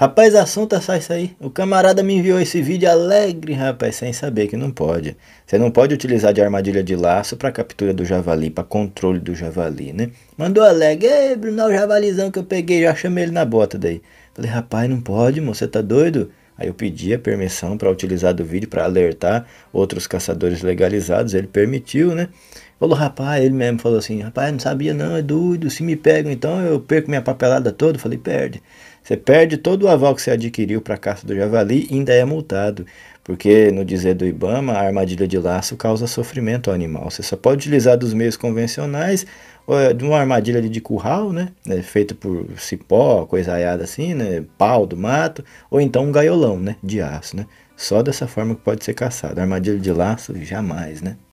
Rapaz, assunto é só isso aí. O camarada me enviou esse vídeo alegre, rapaz, sem saber que não pode. Você não pode utilizar de armadilha de laço para captura do javali, para controle do javali, né? Mandou alegre, ei, Bruno, o javalizão que eu peguei, já chamei ele na bota daí. Falei, rapaz, não pode, moço, você tá doido? Aí eu pedi a permissão para utilizar do vídeo para alertar outros caçadores legalizados. Ele permitiu, né? Falou, rapaz, ele mesmo falou assim: rapaz, não sabia não, é doido. Se me pegam, então eu perco minha papelada toda. falei, perde. Você perde todo o aval que você adquiriu para a caça do javali e ainda é multado. Porque, no dizer do Ibama, a armadilha de laço causa sofrimento ao animal. Você só pode utilizar dos meios convencionais é de uma armadilha ali de curral, né? É feita por cipó, coisa aiada assim, né? Pau do mato, ou então um gaiolão, né? De aço, né? Só dessa forma que pode ser caçado. Armadilha de laço, jamais, né?